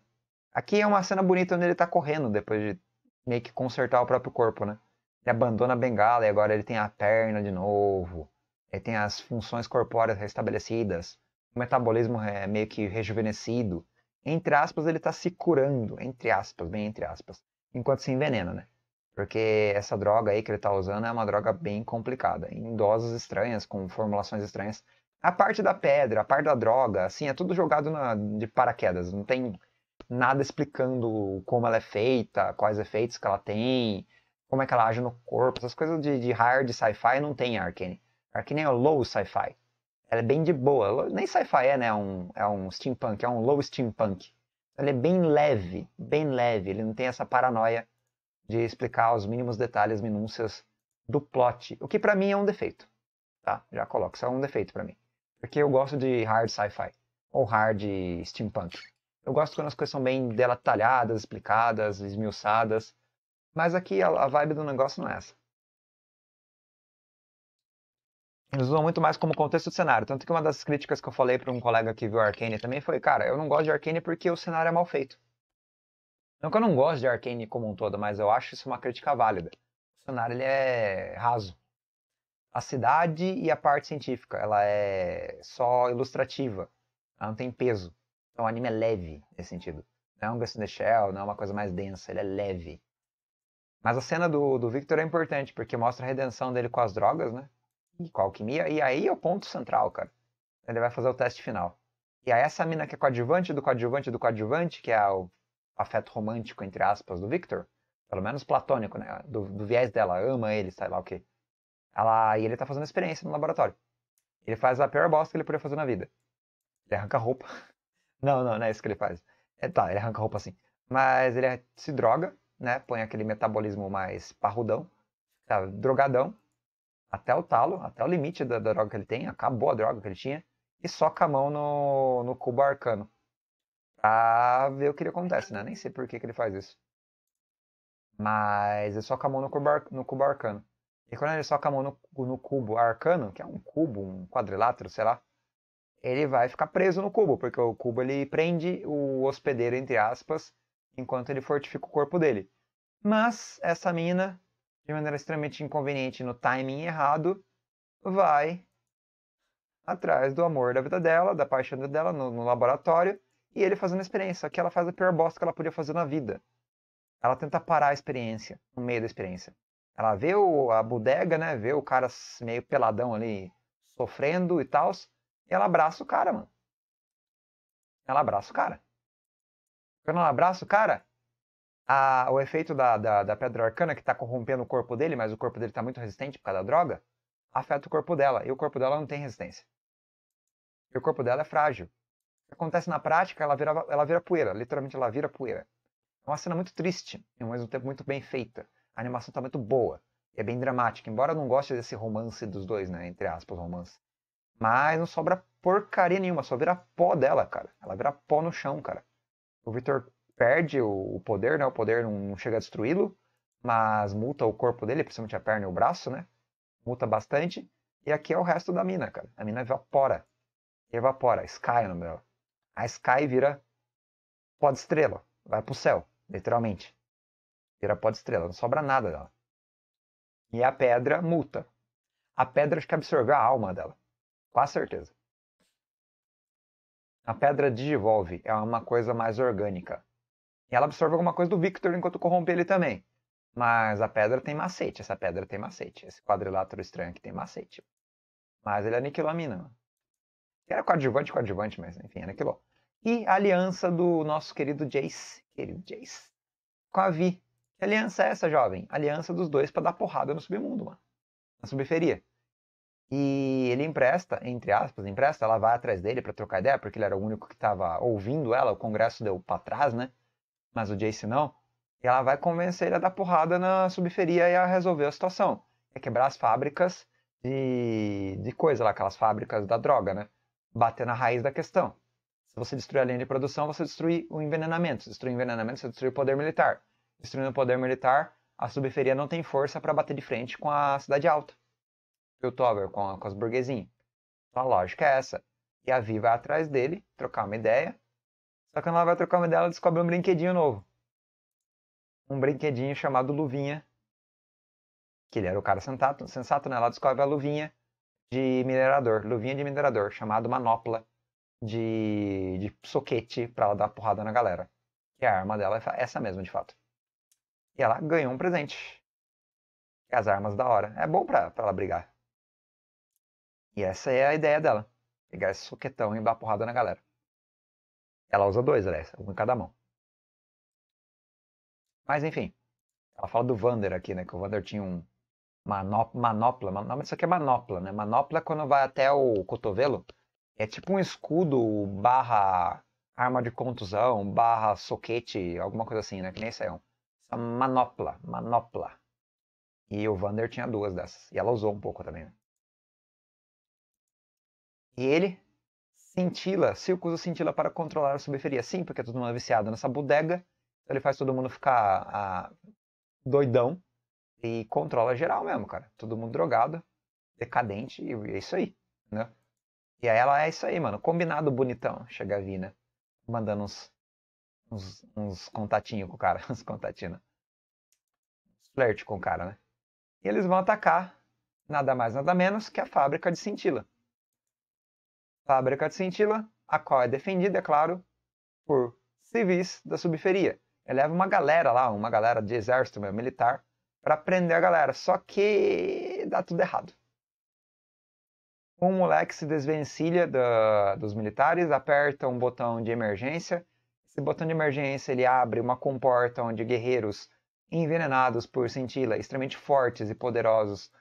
[SPEAKER 1] Aqui é uma cena bonita onde ele tá correndo depois de meio que consertar o próprio corpo, né? Ele abandona a bengala e agora ele tem a perna de novo. Ele tem as funções corpóreas restabelecidas. O metabolismo é meio que rejuvenescido. Entre aspas, ele tá se curando. Entre aspas, bem entre aspas. Enquanto se envenena, né? Porque essa droga aí que ele tá usando é uma droga bem complicada, em doses estranhas, com formulações estranhas. A parte da pedra, a parte da droga, assim, é tudo jogado na, de paraquedas. Não tem nada explicando como ela é feita, quais efeitos que ela tem, como é que ela age no corpo. Essas coisas de, de hard sci-fi não tem Arkane. Arkane é low sci-fi. Ela é bem de boa. Nem sci-fi é, né? É um, é um steampunk, é um low steampunk. Ele é bem leve, bem leve. Ele não tem essa paranoia de explicar os mínimos detalhes, minúcias do plot, o que para mim é um defeito. Tá? Já coloco, isso é um defeito para mim. Porque eu gosto de hard sci-fi ou hard steampunk. Eu gosto quando as coisas são bem detalhadas, explicadas, esmiuçadas. Mas aqui a, vibe do negócio não é essa. Eles usam muito mais como contexto do cenário. Tanto que uma das críticas que eu falei para um colega que viu Arcane também foi: Cara, eu não gosto de Arcane porque o cenário é mal feito. Não que eu não gosto de Arkane como um todo, mas eu acho isso uma crítica válida. O cenário ele é raso. A cidade e a parte científica, ela é só ilustrativa. Ela não tem peso. Então o anime é leve nesse sentido. Não é um Ghost in the Shell, não é uma coisa mais densa, ele é leve. Mas a cena do, do Victor é importante, porque mostra a redenção dele com as drogas, né? E com a alquimia. E aí é o ponto central, cara. Ele vai fazer o teste final. E aí essa mina que é coadjuvante do coadjuvante do coadjuvante, que é o afeto romântico, entre aspas, do Victor, pelo menos platônico, né? Do, do viés dela, ama ele, sei lá o quê. Ela, e ele tá fazendo experiência no laboratório. Ele faz a pior bosta que ele podia fazer na vida. Ele arranca roupa. Não, não, não é isso que ele faz. É, tá, ele arranca roupa assim. Mas ele se droga, né? Põe aquele metabolismo mais parrudão, tá? Drogadão, até o talo, até o limite da, da droga que ele tem. Acabou a droga que ele tinha. E soca a mão no, no cubo arcano pra ah, ver o que acontece, né? Nem sei por que, que ele faz isso. Mas ele é só a mão no cubo, ar... no cubo arcano. E quando ele soca a mão no... no, cubo arcano, que é um cubo, um quadrilátero, sei lá, ele vai ficar preso no cubo, porque o cubo ele prende o hospedeiro, entre aspas, enquanto ele fortifica o corpo dele. Mas essa mina, de maneira extremamente inconveniente, no timing errado, vai atrás do amor da vida dela, da paixão dela no, no laboratório, e ele fazendo a experiência, aqui ela faz a pior bosta que ela podia fazer na vida. Ela tenta parar a experiência, no meio da experiência. Ela vê o, a bodega, né? Vê o cara meio peladão ali, sofrendo e tal. E ela abraça o cara, mano. Ela abraça o cara. Quando ela abraça o cara, a, o efeito da, da, da, pedra arcana, que tá corrompendo o corpo dele, mas o corpo dele tá muito resistente por causa da droga, afeta o corpo dela. E o corpo dela não tem resistência. E o corpo dela é frágil acontece na prática, ela vira, ela vira poeira, literalmente ela vira poeira. É uma cena muito triste, e ao mesmo tempo muito bem feita. A animação está muito boa, é bem dramática, embora eu não goste desse romance dos dois, né, entre aspas, romance. Mas não sobra porcaria nenhuma, só vira pó dela, cara. Ela vira pó no chão, cara. O Victor perde o poder, né, o poder não chega a destruí-lo, mas multa o corpo dele, principalmente a perna e o braço, né, multa bastante. E aqui é o resto da mina, cara. A mina evapora. Evapora, Sky é o nome dela a Sky vira pó de estrela, vai pro céu, literalmente. Vira pó de estrela, não sobra nada dela. E a pedra multa. A pedra acho que absorveu a alma dela, com certeza. A pedra digivolve, é uma coisa mais orgânica. E ela absorve alguma coisa do Victor enquanto corrompe ele também. Mas a pedra tem macete, essa pedra tem macete. Esse quadrilátero estranho aqui tem macete. Mas ele aniquilou a mina. Era coadjuvante, coadjuvante, mas enfim, era aquilo. E a aliança do nosso querido Jace, querido Jace, com a Vi. Que aliança é essa, jovem? Aliança dos dois para dar porrada no submundo, mano. Na subferia. E ele empresta, entre aspas, empresta, ela vai atrás dele para trocar ideia, porque ele era o único que estava ouvindo ela, o congresso deu para trás, né? Mas o Jace não. E ela vai convencer ele a dar porrada na subferia e a resolver a situação. É quebrar as fábricas de, de coisa lá, aquelas fábricas da droga, né? bater na raiz da questão. Se você destruir a linha de produção, você destrui o envenenamento. Se destruir o envenenamento, você destrui o poder militar. Destruindo o poder militar, a subferia não tem força para bater de frente com a cidade alta. Piltover, com, com as burguesinhas. Então, a lógica é essa. E a Vi vai atrás dele, trocar uma ideia. Só que quando ela vai trocar uma ideia, ela descobre um brinquedinho novo. Um brinquedinho chamado Luvinha. Que ele era o cara sensato, sensato né? Ela descobre a Luvinha de minerador, luvinha de minerador, chamado manopla de, de soquete para ela dar porrada na galera. Que a arma dela é essa mesma, de fato. E ela ganhou um presente. as armas da hora. É bom pra, pra ela brigar. E essa é a ideia dela. Pegar esse soquetão e dar porrada na galera. Ela usa dois, aliás, um em cada mão. Mas enfim. Ela fala do Vander aqui, né? Que o Vander tinha um, manopla, manopla, isso aqui é manopla, né? Manopla é quando vai até o cotovelo. É tipo um escudo barra arma de contusão, barra soquete, alguma coisa assim, né? Que nem isso é um. manopla, manopla. E o Vander tinha duas dessas. E ela usou um pouco também, né? E ele cintila, Silco usa cintila para controlar a subferia. Sim, porque todo mundo é viciado nessa bodega. Então ele faz todo mundo ficar ah, doidão. E controla geral mesmo, cara. Todo mundo drogado, decadente, e é isso aí, né? E aí ela é isso aí, mano. Combinado bonitão, chega a Vina. Né? Mandando uns, uns, uns contatinhos com o cara, uns contatinhos. Flerte com o cara, né? E eles vão atacar nada mais, nada menos que a fábrica de cintila. Fábrica de cintila, a qual é defendida, é claro, por civis da subferia. leva uma galera lá, uma galera de exército mesmo, militar, para prender a galera. Só que dá tudo errado. Um moleque se desvencilha do, dos militares, aperta um botão de emergência. Esse botão de emergência ele abre uma comporta onde guerreiros envenenados por cintila, extremamente fortes e poderosos,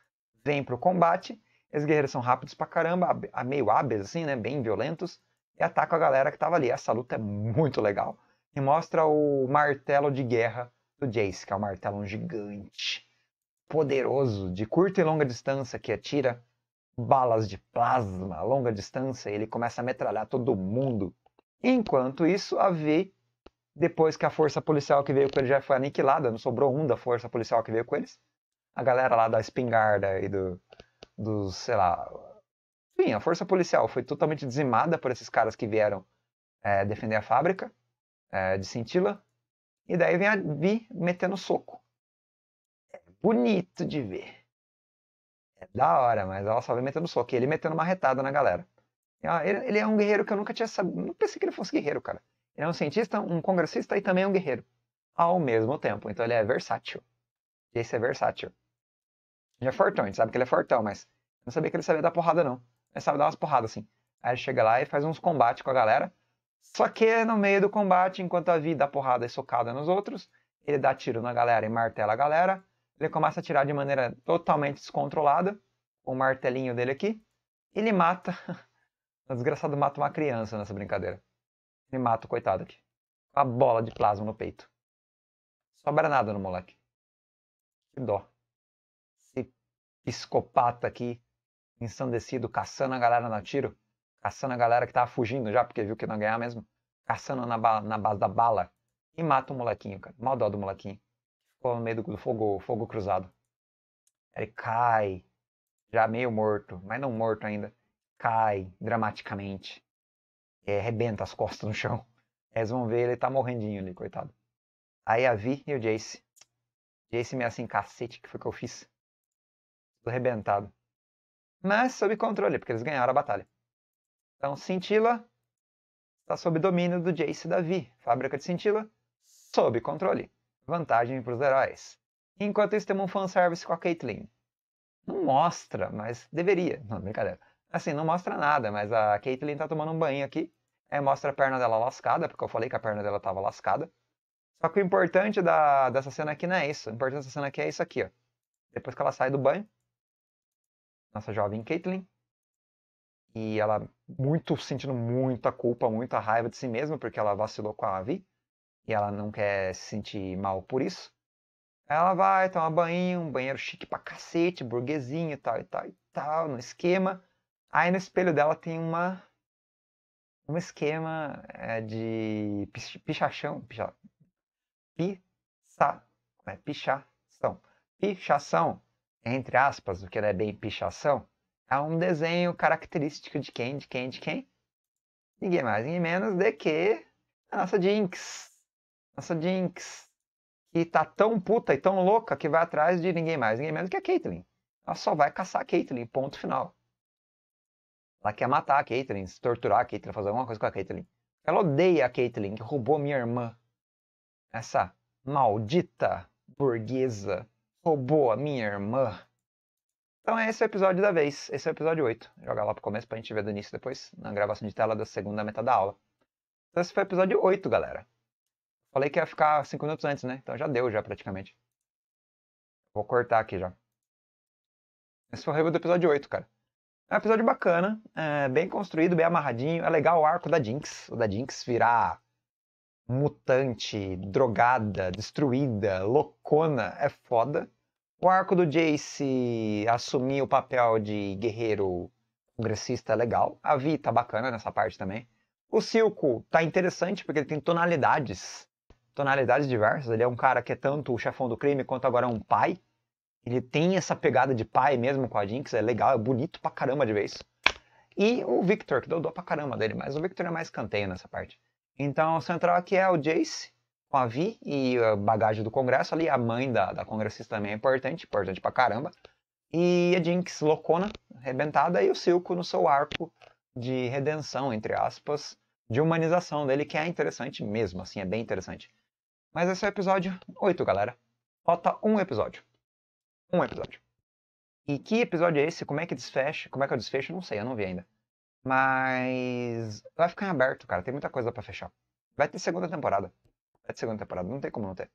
[SPEAKER 1] vêm para o combate. Esses guerreiros são rápidos pra caramba, meio hábeis assim, né? Bem violentos. E atacam a galera que estava ali. Essa luta é muito legal. E mostra o martelo de guerra do Jace, que é um martelo gigante, poderoso, de curta e longa distância, que atira balas de plasma a longa distância e ele começa a metralhar todo mundo. Enquanto isso, a V, depois que a força policial que veio com ele já foi aniquilada, não sobrou um da força policial que veio com eles, a galera lá da espingarda e do, sei lá. Enfim, a força policial foi totalmente dizimada por esses caras que vieram é, defender a fábrica é, de Cintila. E daí vem a Vi metendo soco. É bonito de ver. É da hora, mas ela só vem metendo soco. E ele metendo uma retada na galera. Ele, ele é um guerreiro que eu nunca tinha sabido. Não pensei que ele fosse guerreiro, cara. Ele é um cientista, um congressista e também é um guerreiro. Ao mesmo tempo. Então ele é versátil. Esse é versátil. Ele é fortão, a gente sabe que ele é fortão, mas não sabia que ele sabia dar porrada, não. Ele sabe dar umas porradas assim. Aí ele chega lá e faz uns combates com a galera. Só que é no meio do combate, enquanto a vida dá porrada e socada nos outros, ele dá tiro na galera e martela a galera. Ele começa a atirar de maneira totalmente descontrolada, com o martelinho dele aqui. Ele mata. O desgraçado mata uma criança nessa brincadeira. Ele mata o coitado aqui. A bola de plasma no peito. Sobra nada no moleque. Que dó. Esse psicopata aqui, ensandecido, caçando a galera no tiro caçando a galera que tava fugindo já, porque viu que não ia ganhar mesmo. Caçando na, na base da bala. E mata o molequinho, cara. Mal dó do molequinho. Ficou no meio do, do fogo, fogo cruzado. Ele cai, já meio morto, mas não morto ainda. Cai dramaticamente. E arrebenta as costas no chão. Eles vão ver, ele tá morrendinho ali, coitado. Aí a Vi e o Jace. Jace me assim, cacete, que foi que eu fiz? Tudo arrebentado. Mas sob controle, porque eles ganharam a batalha. Então, Cintila está sob domínio do Jace Davi. Fábrica de Cintila, sob controle. Vantagem para os heróis. Enquanto isso, temos um fanservice com a Caitlyn. Não mostra, mas deveria. Não, brincadeira. Assim, não mostra nada, mas a Caitlyn está tomando um banho aqui. É, mostra a perna dela lascada, porque eu falei que a perna dela estava lascada. Só que o importante da, dessa cena aqui não é isso. O importante dessa cena aqui é isso aqui, ó. Depois que ela sai do banho, nossa jovem Caitlyn e ela muito sentindo muita culpa, muita raiva de si mesma porque ela vacilou com a Avi e ela não quer se sentir mal por isso. Ela vai tomar banho, um banheiro chique pra cacete, burguesinho e tal e tal e tal, no esquema. Aí no espelho dela tem uma um esquema é, de pichachão, picha, pisa, é, pichação, pichação, entre aspas, o que não é bem pichação, é um desenho característico de quem? De quem? De quem? Ninguém mais, ninguém menos de que a nossa Jinx. Nossa Jinx. Que tá tão puta e tão louca que vai atrás de ninguém mais, ninguém menos que a Caitlyn. Ela só vai caçar a Caitlyn, ponto final. Ela quer matar a Caitlyn, se torturar a Caitlyn, fazer alguma coisa com a Caitlyn. Ela odeia a Caitlyn, que roubou minha irmã. Essa maldita burguesa roubou a minha irmã. Então é esse o episódio da vez, esse é o episódio 8. Joga lá pro começo pra gente ver do início depois, na gravação de tela da segunda metade da aula. Então esse foi o episódio 8, galera. Falei que ia ficar 5 minutos antes, né? Então já deu já praticamente. Vou cortar aqui já. Esse foi o review do episódio 8, cara. É um episódio bacana, é bem construído, bem amarradinho. É legal o arco da Jinx. O da Jinx virar mutante, drogada, destruída, loucona. É foda. O arco do Jace assumir o papel de guerreiro congressista é legal. A Vi tá bacana nessa parte também. O Silco tá interessante porque ele tem tonalidades. Tonalidades diversas. Ele é um cara que é tanto o chefão do crime quanto agora é um pai. Ele tem essa pegada de pai mesmo com a Jinx. É legal, é bonito pra caramba de vez. E o Victor, que deu dó pra caramba dele. Mas o Victor é mais canteio nessa parte. Então o central aqui é o Jace com a Vi e a bagagem do Congresso ali, a mãe da, da congressista também é importante, importante pra caramba. E a Jinx loucona, arrebentada, e o Silco no seu arco de redenção, entre aspas, de humanização dele, que é interessante mesmo, assim, é bem interessante. Mas esse é o episódio 8, galera. Falta um episódio. Um episódio. E que episódio é esse? Como é que desfecha? Como é que eu desfecho? Não sei, eu não vi ainda. Mas vai ficar em aberto, cara. Tem muita coisa para fechar. Vai ter segunda temporada. É de segunda temporada. Não tem como não ter.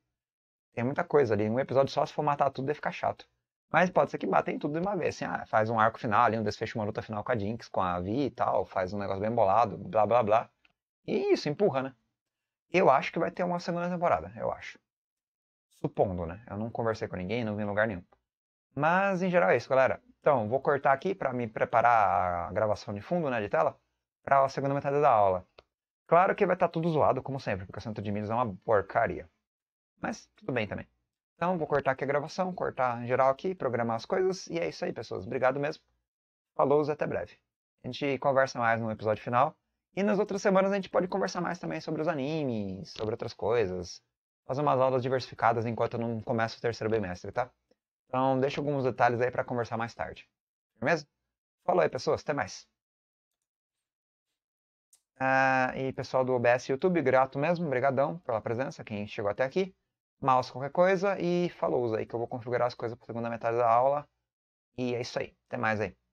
[SPEAKER 1] Tem muita coisa ali. Um episódio só se for matar tudo ia ficar chato. Mas pode ser que em tudo de uma vez. Assim, ah, faz um arco final ali, um desfecho, uma luta final com a Jinx, com a Vi e tal. Faz um negócio bem bolado, blá blá blá. E isso, empurra, né? Eu acho que vai ter uma segunda temporada, eu acho. Supondo, né? Eu não conversei com ninguém, não vi em lugar nenhum. Mas, em geral, é isso, galera. Então, vou cortar aqui para me preparar a gravação de fundo, né, de tela, para a segunda metade da aula. Claro que vai estar tá tudo zoado, como sempre, porque o Santo de Minas é uma porcaria. Mas tudo bem também. Então, vou cortar aqui a gravação, cortar em geral aqui, programar as coisas. E é isso aí, pessoas. Obrigado mesmo. Falou, até breve. A gente conversa mais no episódio final. E nas outras semanas a gente pode conversar mais também sobre os animes, sobre outras coisas. Fazer umas aulas diversificadas enquanto eu não começo o terceiro bimestre, tá? Então, deixa alguns detalhes aí para conversar mais tarde. Beleza? Falou aí, pessoas. Até mais. Uh, e pessoal do OBS YouTube, grato mesmo, obrigadão pela presença, quem chegou até aqui. Mouse qualquer coisa e falou aí que eu vou configurar as coisas para segunda metade da aula. E é isso aí, até mais aí.